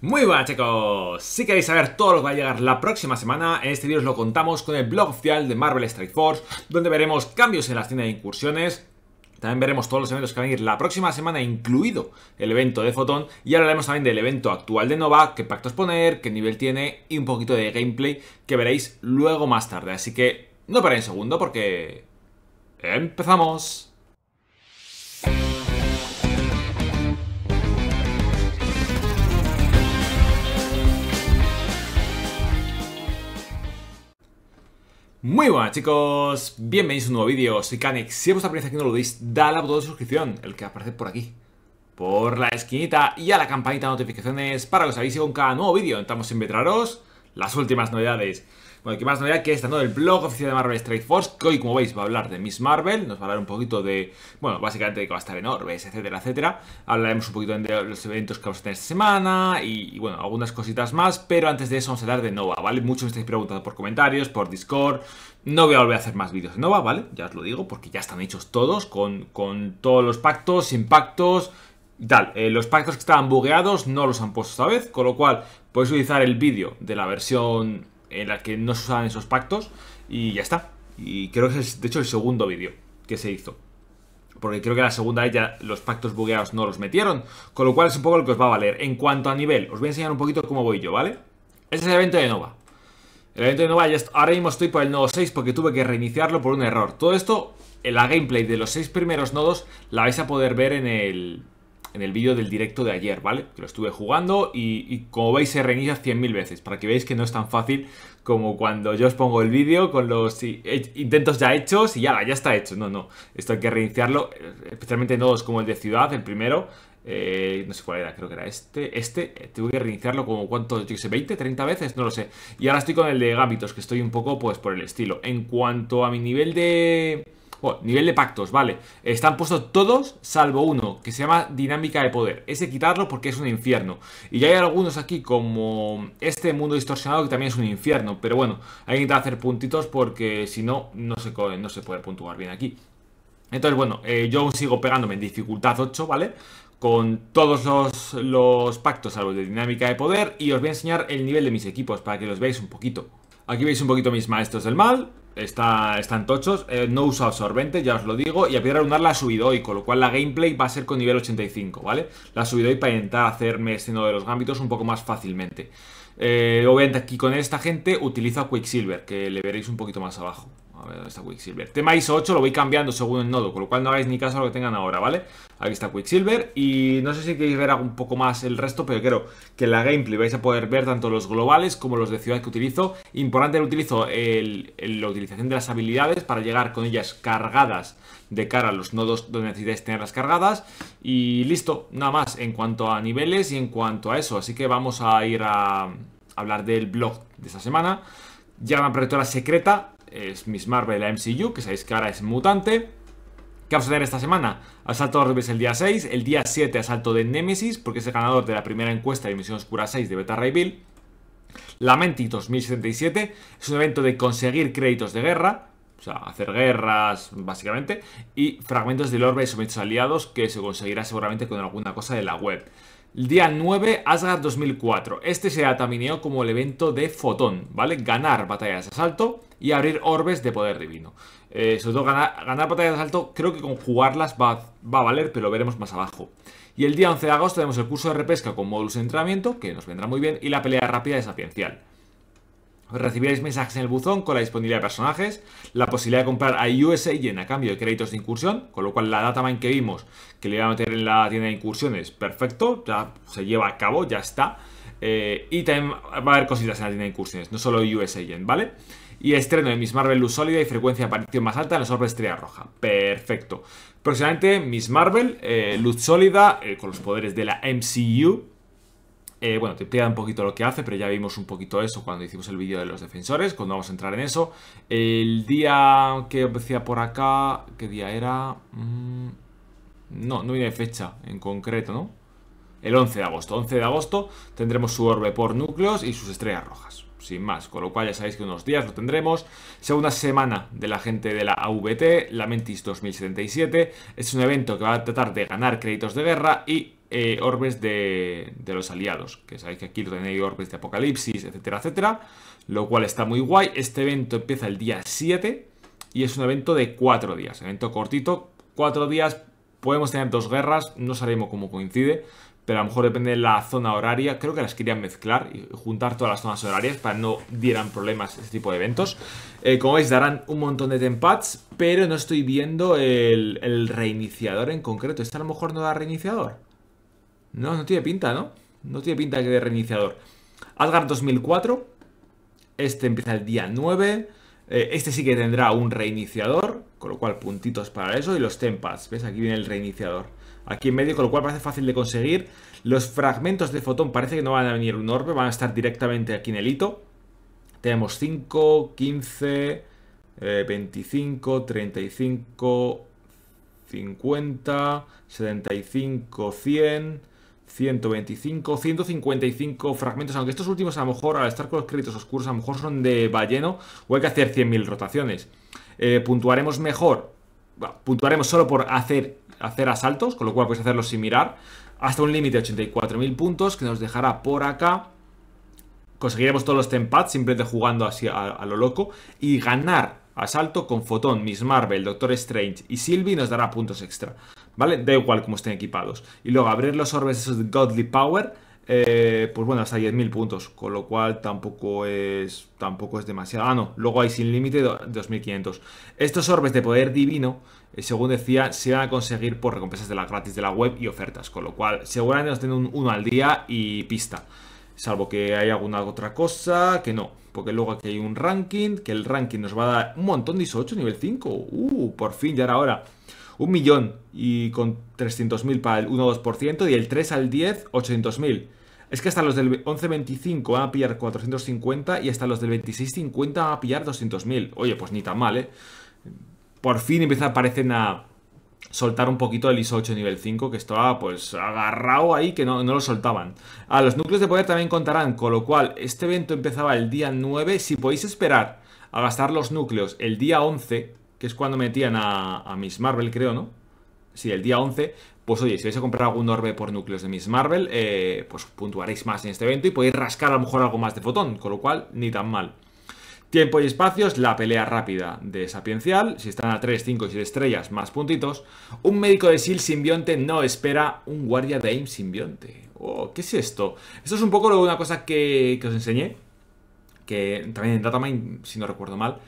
Muy buenas chicos, si queréis saber todo lo que va a llegar la próxima semana, en este vídeo os lo contamos con el blog oficial de Marvel Strike Force, donde veremos cambios en las tiendas de incursiones, también veremos todos los eventos que van a ir la próxima semana, incluido el evento de Fotón, y hablaremos también del evento actual de Nova, qué pactos poner, qué nivel tiene y un poquito de gameplay que veréis luego más tarde, así que no paréis un segundo porque... ¡Empezamos! Muy buenas chicos, bienvenidos a un nuevo vídeo, soy Canex, si vos aparece aquí no lo veis, dale al botón de suscripción, el que aparece por aquí, por la esquinita y a la campanita de notificaciones para que os avise con cada nuevo vídeo, intentamos sin vetraros las últimas novedades. Bueno, que más novedad que esta, ¿no? El blog oficial de Marvel Strike Force, que hoy, como veis, va a hablar de Miss Marvel, nos va a hablar un poquito de, bueno, básicamente de que va a estar en Orbes, etcétera, etcétera. Hablaremos un poquito de los eventos que vamos a tener esta semana y, bueno, algunas cositas más, pero antes de eso vamos a hablar de Nova, ¿vale? Muchos me estáis preguntando por comentarios, por Discord, no voy a volver a hacer más vídeos de Nova, ¿vale? Ya os lo digo, porque ya están hechos todos, con, todos los pactos, impactos tal. Eh, los pactos que estaban bugueados no los han puesto esta vez, con lo cual podéis utilizar el vídeo de la versión en la que no se usaban esos pactos y ya está. Y creo que es, de hecho, el segundo vídeo que se hizo. Porque creo que la segunda vez ya los pactos bugueados no los metieron. Con lo cual es un poco lo que os va a valer. En cuanto a nivel, os voy a enseñar un poquito cómo voy yo, ¿vale? Ese es el evento de Nova. El evento de Nova, ya ahora mismo estoy por el nodo 6 porque tuve que reiniciarlo por un error. Todo esto, la gameplay de los 6 primeros nodos, la vais a poder ver en el, en el vídeo del directo de ayer, ¿vale? Que lo estuve jugando y, como veis se reinicia 100.000 veces, para que veáis que no es tan fácil como cuando yo os pongo el vídeo con los intentos ya hechos y ya, ya está hecho. No, no, esto hay que reiniciarlo, eh, especialmente nodos como el de ciudad, el primero, eh, no sé cuál era, creo que era este, este, eh, tuve que reiniciarlo como cuántos, yo sé, 20, 30 veces, no lo sé. Y ahora estoy con el de gámbitos que estoy un poco pues por el estilo. En cuanto a mi nivel de... Bueno, nivel de pactos, vale. Están puestos todos, salvo uno, que se llama dinámica de poder. Ese quitarlo porque es un infierno. Y ya hay algunos aquí como este mundo distorsionado que también es un infierno. Pero bueno, hay que hacer puntitos porque si no, no se, no se puede puntuar bien aquí. Entonces, bueno, eh, yo sigo pegándome en dificultad 8, ¿vale? Con todos los, los pactos, algo de dinámica de poder. Y os voy a enseñar el nivel de mis equipos para que los veáis un poquito. Aquí veis un poquito mis maestros del mal está, están tochos. Eh, no usa absorbente, ya os lo digo. Y a piedra lunar la ha subido hoy, con lo cual la gameplay va a ser con nivel 85, ¿vale? La ha subido hoy para intentar hacerme este uno de los gámbitos un poco más fácilmente. Eh, obviamente aquí con esta gente utiliza Quicksilver, que le veréis un poquito más abajo. A ver, ¿dónde está Quicksilver? Tema ISO 8 lo voy cambiando según el nodo, con lo cual no hagáis ni caso a lo que tengan ahora, ¿vale? Aquí está Quicksilver y no sé si queréis ver un poco más el resto, pero creo que en la gameplay vais a poder ver tanto los globales como los de ciudad que utilizo. Importante utilizo el, la utilización de las habilidades para llegar con ellas cargadas de cara a los nodos donde necesitáis tenerlas cargadas y listo, nada más en cuanto a niveles y en cuanto a eso. Así que vamos a ir a hablar del blog de esta semana. Ya una proyectora secreta, es Miss Marvel la MCU, que sabéis que ahora es mutante. ¿Qué vamos a tener esta semana? Asalto de es el día 6, el día 7 asalto de Nemesis, porque es el ganador de la primera encuesta de Misión Oscura 6 de Beta Ray Bill. Lamenti 2077 es un evento de conseguir créditos de guerra, o sea, hacer guerras, básicamente, y fragmentos del orbe sus aliados que se conseguirá seguramente con alguna cosa de la web. El día 9, Asgard 2004. Este se ha también como el evento de Fotón, ¿vale? Ganar batallas de asalto y abrir orbes de poder divino. Eh, sobre todo ganar, batallas de asalto, creo que con jugarlas va a valer, pero lo veremos más abajo. Y el día 11 de agosto tenemos el curso de repesca con módulos de entrenamiento, que nos vendrá muy bien, y la pelea rápida es sapiencial. Recibiréis mensajes en el buzón con la disponibilidad de personajes, la posibilidad de comprar a USA Gen a cambio de créditos de incursión, con lo cual la data main que vimos, que le iba a meter en la tienda de incursiones, perfecto, ya se lleva a cabo, ya está. Eh, y también va a haber cositas en la tienda de incursiones, no solo USA Gen vale y estreno de Miss Marvel Luz Sólida y frecuencia de aparición más alta en los orbes Estrella Roja. Perfecto. Próximamente Miss Marvel, eh, Luz Sólida, eh, con los poderes de la MCU. Eh, bueno, te pega un poquito lo que hace, pero ya vimos un poquito eso cuando hicimos el vídeo de los defensores, cuando vamos a entrar en eso. El día que decía por acá, ¿qué día era? Mm, no, no viene fecha en concreto, ¿no? El 11 de agosto. 11 de agosto tendremos su orbe por núcleos y sus estrellas rojas sin más. Con lo cual ya sabéis que unos días lo tendremos. Segunda semana de la gente de la AVT, Lamentis 2077. Es un evento que va a tratar de ganar créditos de guerra y eh, orbes de, los aliados. Que sabéis que aquí lo tenéis orbes de apocalipsis, etcétera, etcétera. Lo cual está muy guay. Este evento empieza el día 7 y es un evento de 4 días. Evento cortito, 4 días. Podemos tener dos guerras, no sabemos cómo coincide pero a lo mejor depende de la zona horaria. Creo que las querían mezclar y juntar todas las zonas horarias para no dieran problemas este tipo de eventos. Eh, como veis, darán un montón de Tempats pero no estoy viendo el, reiniciador en concreto. ¿Este a lo mejor no da reiniciador? No, no tiene pinta, ¿no? No tiene pinta que dé reiniciador. Asgard 2004. Este empieza el día 9 eh, este sí que tendrá un reiniciador, con lo cual puntitos para eso y los Tempats, ¿Ves? Aquí viene el reiniciador aquí en medio, con lo cual parece fácil de conseguir. Los fragmentos de fotón parece que no van a venir un orbe, van a estar directamente aquí en el hito. Tenemos 5, 15, 25, 35, 50, 75, 100... 125, 155 fragmentos, aunque estos últimos a lo mejor al estar con los créditos oscuros a lo mejor son de balleno o hay que hacer 100.000 rotaciones. Eh, puntuaremos mejor, puntuaremos solo por hacer hacer asaltos, con lo cual puedes hacerlo sin mirar, hasta un límite de 84.000 puntos que nos dejará por acá. Conseguiremos todos los tempats simplemente jugando así a, lo loco y ganar asalto con Fotón, Miss Marvel, Doctor Strange y Sylvie nos dará puntos extra. ¿Vale? Da igual como estén equipados. Y luego abrir los orbes esos de Godly Power eh, pues bueno, hasta 10.000 puntos, con lo cual tampoco es, tampoco es demasiado. Ah, no, luego hay sin límite 2.500. Estos orbes de poder divino, eh, según decía, se van a conseguir por recompensas de la gratis de la web y ofertas, con lo cual seguramente nos den uno al día y pista. Salvo que hay alguna otra cosa, que no. Porque luego aquí hay un ranking, que el ranking nos va a dar un montón de nivel 5. Uh, por fin, ya era hora un millón y con 300.000 para el 1-2% y el 3 al 10, 800.000. Es que hasta los del 11.25 van a pillar 450 y hasta los del 26.50 van a pillar 200.000. Oye, pues ni tan mal, ¿eh? Por fin parecen a soltar un poquito el ISO 8 nivel 5 que estaba pues agarrado ahí que no, lo soltaban. A los núcleos de poder también contarán, con lo cual este evento empezaba el día 9. Si podéis esperar a gastar los núcleos el día 11, que es cuando metían a, a Miss Marvel creo, ¿no? Sí, el día 11, pues oye, si vais a comprar algún orbe por núcleos de Miss Marvel, eh, pues puntuaréis más en este evento y podéis rascar a lo mejor algo más de fotón, con lo cual ni tan mal. Tiempo y espacios, la pelea rápida de Sapiencial, si están a 3, 5 y 7 estrellas, más puntitos. Un médico de Sil e simbionte no espera un guardia de AIM simbionte. Oh, ¿Qué es esto? Esto es un poco una cosa que, que os enseñé, que también en Datamine, si no recuerdo mal,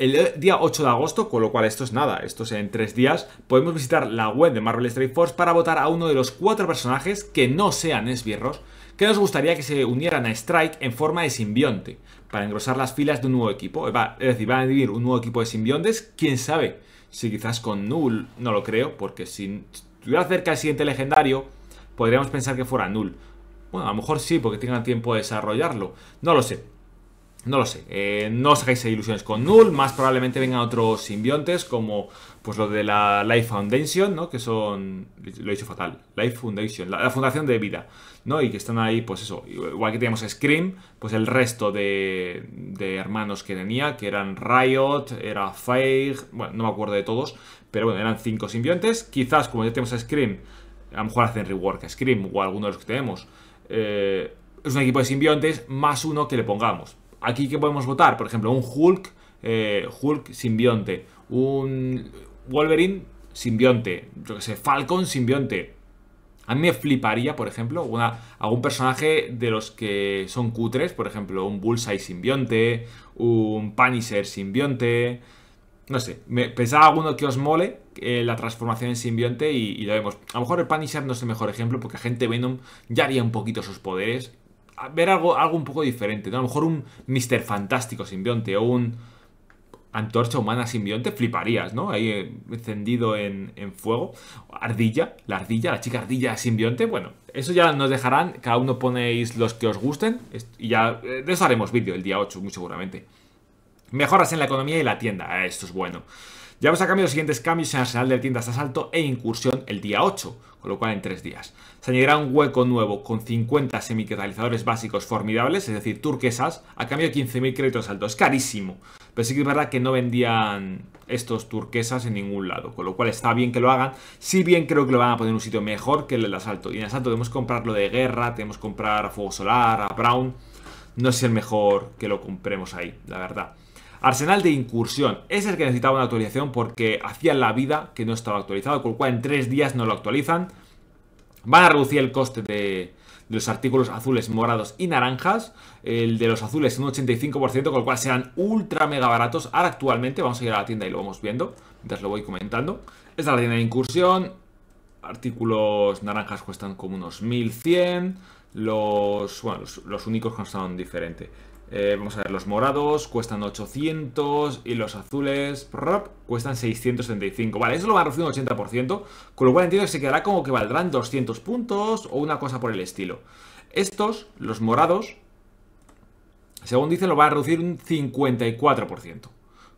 el día 8 de agosto, con lo cual esto es nada, esto es en tres días, podemos visitar la web de Marvel Strike Force para votar a uno de los cuatro personajes que no sean esbirros, que nos gustaría que se unieran a Strike en forma de simbionte, para engrosar las filas de un nuevo equipo. Eh, es decir, van a vivir un nuevo equipo de simbiontes, quién sabe, si quizás con Null, no lo creo, porque si estuviera cerca el siguiente legendario, podríamos pensar que fuera Null. Bueno, a lo mejor sí, porque tengan tiempo de desarrollarlo, no lo sé. No lo sé, eh, no os hagáis ilusiones con Null, más probablemente vengan otros simbiontes como pues lo de la Life Foundation, ¿no? Que son, lo he dicho fatal, Life Foundation, la, Fundación de Vida, ¿no? Y que están ahí, pues eso, igual que teníamos Scream, pues el resto de, de hermanos que tenía, que eran Riot, era Fake, bueno, no me acuerdo de todos, pero bueno, eran cinco simbiontes. Quizás como ya tenemos a Scream, a lo mejor hacen rework a Scream o a alguno de los que tenemos. Eh, es un equipo de simbiontes más uno que le pongamos aquí que podemos votar, por ejemplo, un Hulk, eh, Hulk simbionte, un Wolverine simbionte, yo que sé, Falcon simbionte. A mí me fliparía, por ejemplo, algún personaje de los que son cutres, por ejemplo, un Bullseye simbionte, un Punisher simbionte, no sé, me, alguno que os mole eh, la transformación en simbionte y, lo vemos. A lo mejor el Punisher no es el mejor ejemplo porque gente Venom ya haría un poquito sus poderes ver algo, algo un poco diferente. ¿no? A lo mejor un Mr. Fantástico simbionte o un antorcha humana simbionte, fliparías, ¿no? Ahí eh, encendido en, en, fuego. Ardilla, la ardilla, la chica ardilla simbionte. Bueno, eso ya nos dejarán. Cada uno ponéis los que os gusten. Y ya eh, de eso haremos vídeo el día 8, muy seguramente. Mejoras en la economía y la tienda. Eh, esto es bueno. Ya vamos a cambio los siguientes cambios en Arsenal de Tiendas de Asalto e Incursión el día 8 con lo cual en tres días. Se añadirá un hueco nuevo con 50 semi-catalizadores básicos formidables, es decir, turquesas, a cambio de 15.000 créditos altos. Es carísimo. Pero sí que es verdad que no vendían estos turquesas en ningún lado, con lo cual está bien que lo hagan. Si bien creo que lo van a poner en un sitio mejor que el del asalto. Y en el asalto debemos comprarlo de guerra, tenemos que comprar a Fuego Solar, a Brown. No es el mejor que lo compremos ahí, la verdad. Arsenal de incursión es el que necesitaba una actualización porque hacía la vida que no estaba actualizado, con lo cual en tres días no lo actualizan. Van a reducir el coste de, los artículos azules, morados y naranjas. El de los azules un 85%, con lo cual serán ultra mega baratos. Ahora actualmente, vamos a ir a la tienda y lo vamos viendo, mientras lo voy comentando. Esta es la tienda de incursión. Artículos naranjas cuestan como unos 1100. Los, bueno, los, únicos son diferente. Eh, vamos a ver, los morados cuestan 800 y los azules cuestan 675. Vale, eso lo va a reducir un 80%, con lo cual entiendo que se quedará como que valdrán 200 puntos o una cosa por el estilo. Estos, los morados, según dicen, lo va a reducir un 54%.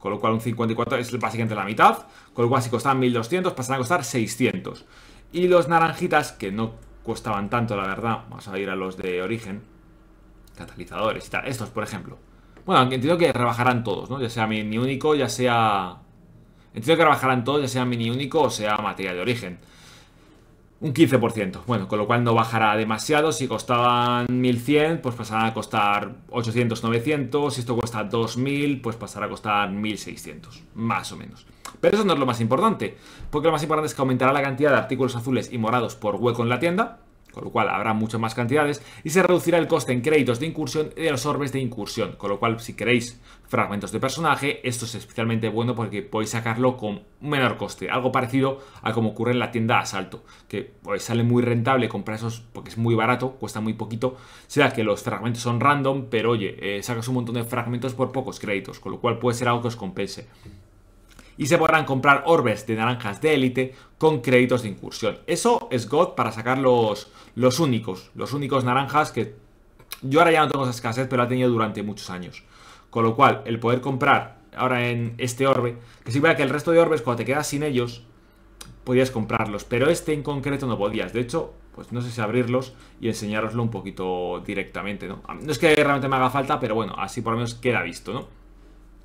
Con lo cual un 54 es básicamente la mitad, con lo cual si costaban 1200 pasarán a costar 600. Y los naranjitas, que no costaban tanto la verdad, vamos a ir a los de origen, catalizadores y tal. Estos, por ejemplo. Bueno, entiendo que rebajarán todos, ¿no? Ya sea mini único, ya sea... Entiendo que rebajarán todos, ya sea mini único o sea materia de origen. Un 15%. Bueno, con lo cual no bajará demasiado. Si costaban 1100, pues pasará a costar 800, 900. Si esto cuesta 2000, pues pasará a costar 1600. Más o menos. Pero eso no es lo más importante. Porque lo más importante es que aumentará la cantidad de artículos azules y morados por hueco en la tienda con lo cual habrá muchas más cantidades y se reducirá el coste en créditos de incursión y de los orbes de incursión, con lo cual si queréis fragmentos de personaje, esto es especialmente bueno porque podéis sacarlo con menor coste, algo parecido a como ocurre en la tienda asalto, que pues, sale muy rentable comprar esos porque es muy barato, cuesta muy poquito, sea que los fragmentos son random, pero oye, eh, sacas un montón de fragmentos por pocos créditos, con lo cual puede ser algo que os compense y se podrán comprar orbes de naranjas de élite con créditos de incursión. Eso es God para sacar los, los únicos, los únicos naranjas que yo ahora ya no tengo esa escasez, pero la he tenido durante muchos años. Con lo cual, el poder comprar ahora en este orbe, que si vea que el resto de orbes cuando te quedas sin ellos, podías comprarlos, pero este en concreto no podías. De hecho, pues no sé si abrirlos y enseñároslo un poquito directamente, ¿no? Ah, no es que realmente me haga falta, pero bueno, así por lo menos queda visto, ¿no?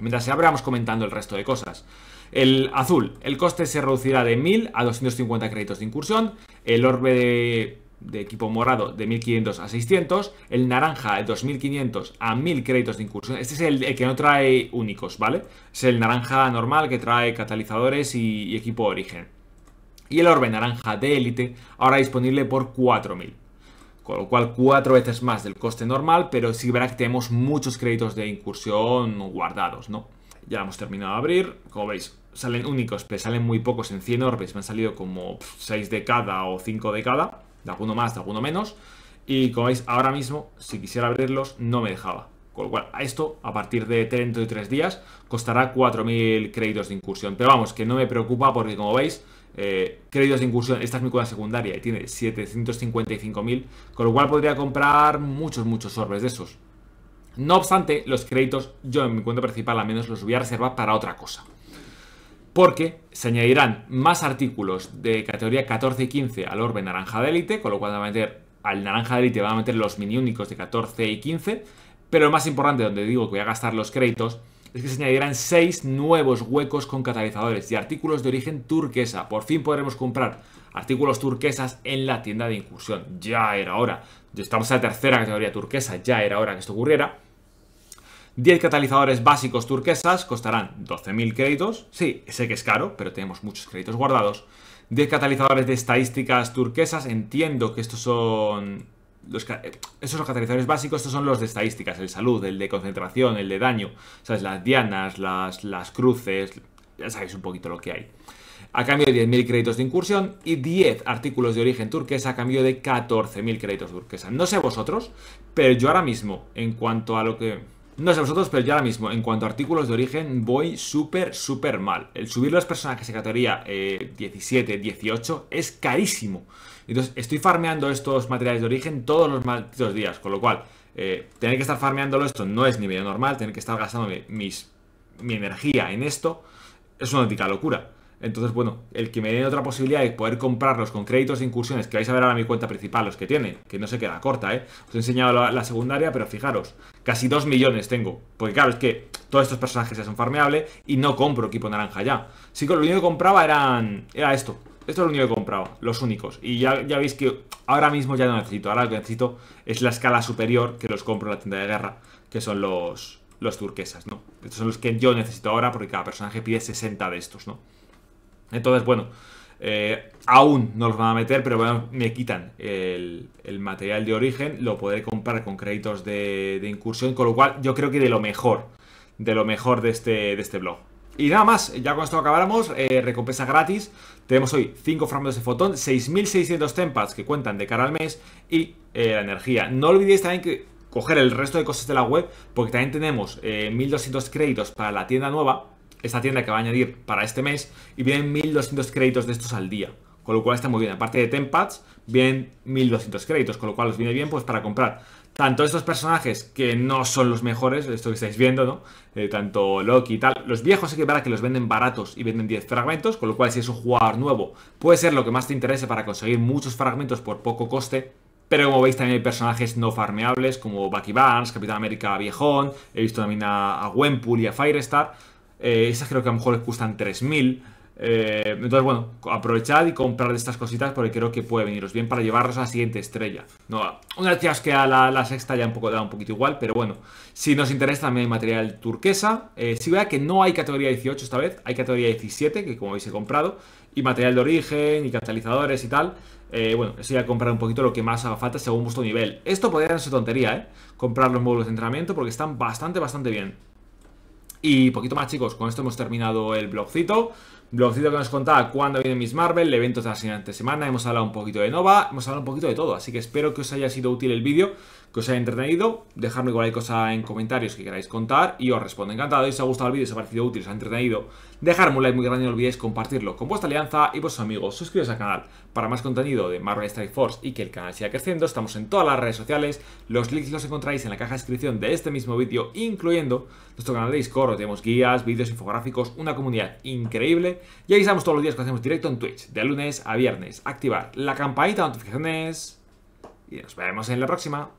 Mientras se abre, vamos comentando el resto de cosas. El azul, el coste se reducirá de 1000 a 250 créditos de incursión. El orbe de de equipo morado de 1500 a 600, el naranja de 2500 a 1000 créditos de incursión. Este es el, que no trae únicos, ¿vale? Es el naranja normal que trae catalizadores y, equipo origen. Y el orbe naranja de élite ahora disponible por 4000. Con lo cual, cuatro veces más del coste normal, pero sí verá que tenemos muchos créditos de incursión guardados, ¿no? Ya hemos terminado de abrir. Como veis, salen únicos, pero salen muy pocos en 100 orbes. Me han salido como 6 de cada o 5 de cada de alguno más, de alguno menos. Y como veis, ahora mismo, si quisiera abrirlos, no me dejaba. Con lo cual, esto, a partir de 33 días, costará 4.000 créditos de incursión. Pero vamos, que no me preocupa porque, como veis, eh, créditos de incursión, esta es mi cuenta secundaria y tiene 755.000, con lo cual podría comprar muchos, muchos orbes de esos. No obstante, los créditos yo en mi cuenta principal al menos los voy a reservar para otra cosa porque se añadirán más artículos de categoría 14 y 15 al orbe naranja de élite, con lo cual va a meter al naranja de élite van a meter los mini únicos de 14 y 15, pero lo más importante, donde digo que voy a gastar los créditos, es que se añadirán 6 nuevos huecos con catalizadores y artículos de origen turquesa. Por fin podremos comprar artículos turquesas en la tienda de incursión. Ya era hora. Estamos en la tercera categoría turquesa, ya era hora que esto ocurriera. 10 catalizadores básicos turquesas costarán 12.000 créditos. Sí, sé que es caro, pero tenemos muchos créditos guardados. 10 catalizadores de estadísticas turquesas. Entiendo que estos son... Los, eh, esos catalizadores básicos, estos son los de estadísticas, el salud, el de concentración, el de daño, ¿sabes? las dianas, las, las cruces, ya sabéis un poquito lo que hay a cambio de 10.000 créditos de incursión y 10 artículos de origen turquesa a cambio de 14.000 créditos turquesas. No sé vosotros, pero yo ahora mismo, en cuanto a lo que no sé vosotros, pero yo ahora mismo, en cuanto a artículos de origen, voy súper, súper mal. El subir los personajes que categoría 17, eh, 18 es carísimo. Entonces, estoy farmeando estos materiales de origen todos los malditos días, con lo cual, eh, tener que estar farmeándolo esto no es ni medio normal, tener que estar gastando mis, mi energía en esto es una auténtica locura. Entonces, bueno, el que me den otra posibilidad de poder comprarlos con créditos de incursiones, que vais a ver ahora mi cuenta principal, los que tiene, que no se queda corta, ¿eh? Os he enseñado la secundaria, pero fijaros, Casi 2 millones tengo. Porque claro, es que todos estos personajes ya son farmeables y no compro equipo naranja ya. Sí que lo único que compraba eran, era esto. Esto es lo único que compraba, los únicos. Y ya, ya veis que ahora mismo ya no necesito. Ahora lo que necesito es la escala superior que los compro en la tienda de guerra, que son los, los turquesas, ¿no? Estos son los que yo necesito ahora porque cada personaje pide 60 de estos, ¿no? Entonces, bueno, eh, aún no los van a meter, pero bueno, me quitan el, el material de origen, lo podré comprar con créditos de, incursión, con lo cual yo creo que de lo mejor, de lo mejor de este, de este blog. Y nada más, ya con esto acabáramos, eh, recompensa gratis, tenemos hoy 5 fragmentos de fotón, 6.600 tempas que cuentan de cara al mes y eh, la energía. No olvidéis también que coger el resto de cosas de la web porque también tenemos 1.200 eh, créditos para la tienda nueva, esta tienda que va a añadir para este mes, y vienen 1.200 créditos de estos al día con lo cual está muy bien. Aparte de tempats vienen 1200 créditos, con lo cual os viene bien pues para comprar tanto estos personajes que no son los mejores, esto que estáis viendo, ¿no? Eh, tanto Loki y tal, los viejos hay que para que los venden baratos y venden 10 fragmentos, con lo cual si es un jugador nuevo puede ser lo que más te interese para conseguir muchos fragmentos por poco coste. Pero como veis también hay personajes no farmeables como Bucky Barnes, Capitán América Viejón, he visto también a, Wempul y a Firestar. Eh, esas creo que a lo mejor les gustan 3000. Eh, entonces, bueno, aprovechad y comprad estas cositas porque creo que puede veniros bien para llevarlos a la siguiente estrella. No, una vez que a la, sexta ya un poco, da un poquito igual, pero bueno, si nos interesa también hay material turquesa. Eh, si vea que no hay categoría 18 esta vez, hay categoría 17, que como veis he comprado, y material de origen y catalizadores y tal. Eh, bueno, eso ya comprar un poquito lo que más haga falta según vuestro nivel. Esto podría ser tontería, ¿eh? Comprar los módulos de entrenamiento porque están bastante, bastante bien. Y poquito más, chicos, con esto hemos terminado el blogcito. Blogcito que nos contaba cuándo viene Miss Marvel, eventos de la siguiente semana, hemos hablado un poquito de Nova, hemos hablado un poquito de todo, así que espero que os haya sido útil el vídeo, que os haya entretenido, dejadme cualquier cosa en comentarios que queráis contar y os respondo encantado, si os ha gustado el vídeo, si os ha parecido útil, os ha entretenido, dejarme un like muy grande, y no olvidéis compartirlo con vuestra alianza y vuestros amigos. Suscribiros al canal para más contenido de Marvel Strike Force y que el canal siga creciendo. Estamos en todas las redes sociales. Los links los encontráis en la caja de descripción de este mismo vídeo, incluyendo nuestro canal de Discord. Tenemos guías, vídeos infográficos, una comunidad increíble. Y ahí estamos todos los días que hacemos directo en Twitch, de lunes a viernes. Activar la campanita de notificaciones y nos vemos en la próxima.